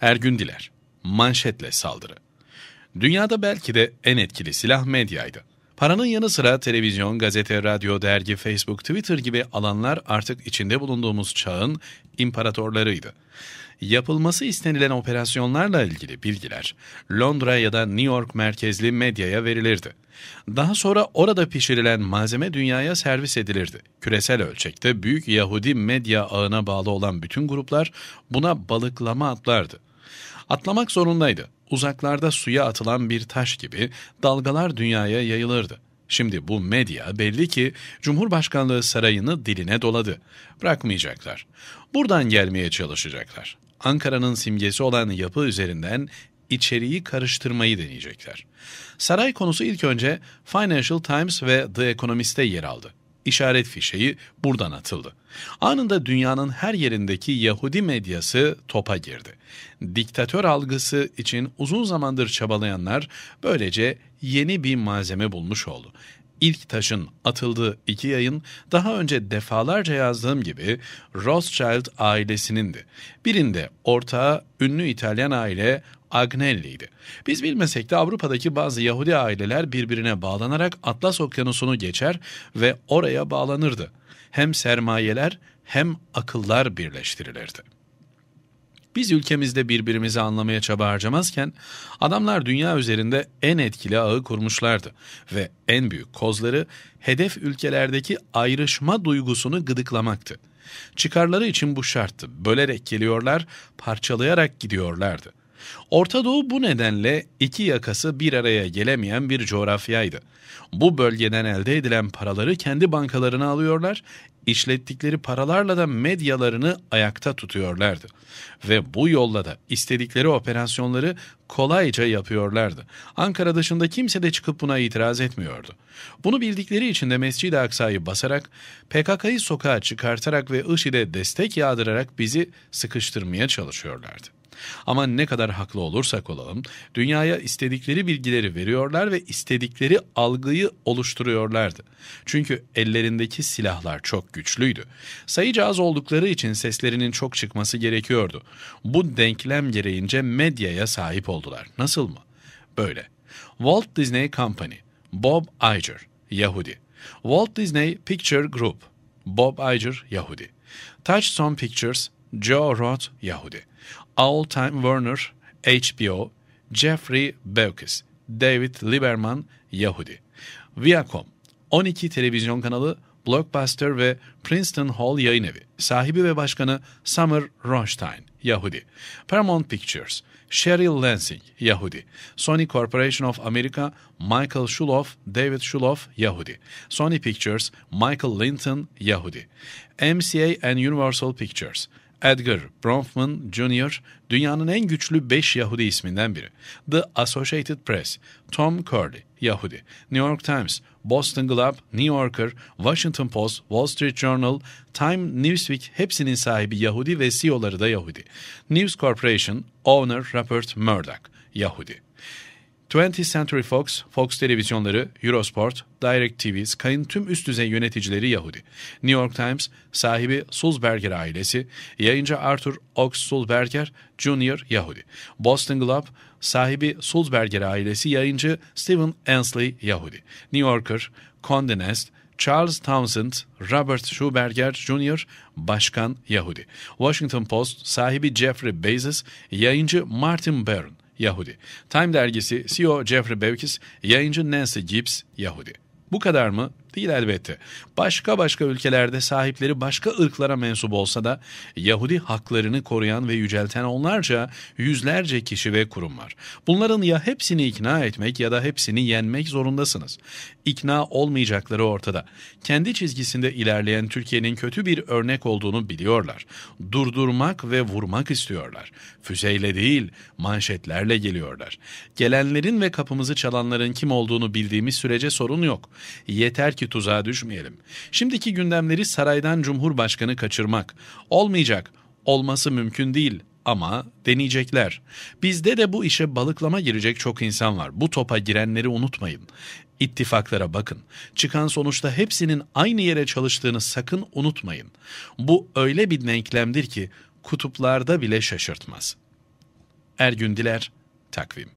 Ergün Diler, manşetle saldırı. Dünyada belki de en etkili silah medyaydı. Paranın yanı sıra televizyon, gazete, radyo, dergi, Facebook, Twitter gibi alanlar artık içinde bulunduğumuz çağın imparatorlarıydı. Yapılması istenilen operasyonlarla ilgili bilgiler Londra ya da New York merkezli medyaya verilirdi. Daha sonra orada pişirilen malzeme dünyaya servis edilirdi. Küresel ölçekte büyük Yahudi medya ağına bağlı olan bütün gruplar buna balıklama atlardı. Atlamak zorundaydı. Uzaklarda suya atılan bir taş gibi dalgalar dünyaya yayılırdı. Şimdi bu medya belli ki Cumhurbaşkanlığı sarayını diline doladı. Bırakmayacaklar. Buradan gelmeye çalışacaklar. Ankara'nın simgesi olan yapı üzerinden içeriği karıştırmayı deneyecekler. Saray konusu ilk önce Financial Times ve The Economist'te yer aldı işaret fişeği buradan atıldı. Anında dünyanın her yerindeki Yahudi medyası topa girdi. Diktatör algısı için uzun zamandır çabalayanlar böylece yeni bir malzeme bulmuş oldu ilk taşın atıldığı iki yayın daha önce defalarca yazdığım gibi Rothschild ailesinindi. Birinde ortağı ünlü İtalyan aile Agnelli'ydi. Biz bilmesek de Avrupa'daki bazı Yahudi aileler birbirine bağlanarak Atlas Okyanusu'nu geçer ve oraya bağlanırdı. Hem sermayeler hem akıllar birleştirilirdi. Biz ülkemizde birbirimizi anlamaya çaba harcamazken adamlar dünya üzerinde en etkili ağı kurmuşlardı ve en büyük kozları hedef ülkelerdeki ayrışma duygusunu gıdıklamaktı. Çıkarları için bu şarttı. Bölerek geliyorlar, parçalayarak gidiyorlardı.'' Orta Doğu bu nedenle iki yakası bir araya gelemeyen bir coğrafyaydı. Bu bölgeden elde edilen paraları kendi bankalarına alıyorlar, işlettikleri paralarla da medyalarını ayakta tutuyorlardı. Ve bu yolla da istedikleri operasyonları kolayca yapıyorlardı. Ankara dışında kimse de çıkıp buna itiraz etmiyordu. Bunu bildikleri için de Mescid-i Aksa'yı basarak, PKK'yı sokağa çıkartarak ve IŞİD'e destek yağdırarak bizi sıkıştırmaya çalışıyorlardı. Ama ne kadar haklı olursak olalım, dünyaya istedikleri bilgileri veriyorlar ve istedikleri algıyı oluşturuyorlardı. Çünkü ellerindeki silahlar çok güçlüydü. Sayıca az oldukları için seslerinin çok çıkması gerekiyordu. Bu denklem gereğince medyaya sahip oldular. Nasıl mı? Böyle. Walt Disney Company, Bob Iger, Yahudi. Walt Disney Picture Group, Bob Iger, Yahudi. Touchstone Pictures, Joe Roth Yahudi, All Time Warner HBO, Jeffrey Bewkes, David Lieberman Yahudi, Viacom, 12 televizyon kanalı, Blockbuster ve Princeton Hall yayın evi, sahibi ve başkanı Summer Rothstein, Yahudi, Paramount Pictures, Sheryl Lansing, Yahudi, Sony Corporation of America, Michael Shuloff, David Shuloff, Yahudi, Sony Pictures, Michael Linton, Yahudi, MCA and Universal Pictures, Edgar Bronfman Jr. dünyanın en güçlü 5 Yahudi isminden biri. The Associated Press, Tom Curley, Yahudi, New York Times, Boston Globe, New Yorker, Washington Post, Wall Street Journal, Time, Newsweek hepsinin sahibi Yahudi ve CEO'ları da Yahudi. News Corporation, Owner Rupert Murdoch, Yahudi. 20th Century Fox, Fox televizyonları, Eurosport, DirecTV, Sky'ın tüm üst düzey yöneticileri Yahudi. New York Times, sahibi Sulzberger ailesi, yayıncı Arthur Ox Sulzberger Jr. Yahudi. Boston Globe, sahibi Sulzberger ailesi, yayıncı Stephen Ansley Yahudi. New Yorker, Condé Nast, Charles Townsend, Robert Schuberger Jr., Başkan Yahudi. Washington Post, sahibi Jeffrey Bezos, yayıncı Martin Byrne. Yahudi. Time dergisi CEO Jeffrey Bewkes, yayıncı Nancy Gibbs, Yahudi. Bu kadar mı? değil elbette. Başka başka ülkelerde sahipleri başka ırklara mensup olsa da Yahudi haklarını koruyan ve yücelten onlarca yüzlerce kişi ve kurum var. Bunların ya hepsini ikna etmek ya da hepsini yenmek zorundasınız. İkna olmayacakları ortada. Kendi çizgisinde ilerleyen Türkiye'nin kötü bir örnek olduğunu biliyorlar. Durdurmak ve vurmak istiyorlar. Füzeyle değil manşetlerle geliyorlar. Gelenlerin ve kapımızı çalanların kim olduğunu bildiğimiz sürece sorun yok. Yeter ki ki tuzağa düşmeyelim. Şimdiki gündemleri saraydan cumhurbaşkanı kaçırmak. Olmayacak. Olması mümkün değil ama deneyecekler. Bizde de bu işe balıklama girecek çok insan var. Bu topa girenleri unutmayın. İttifaklara bakın. Çıkan sonuçta hepsinin aynı yere çalıştığını sakın unutmayın. Bu öyle bir denklemdir ki kutuplarda bile şaşırtmaz. Ergün Diler, Takvim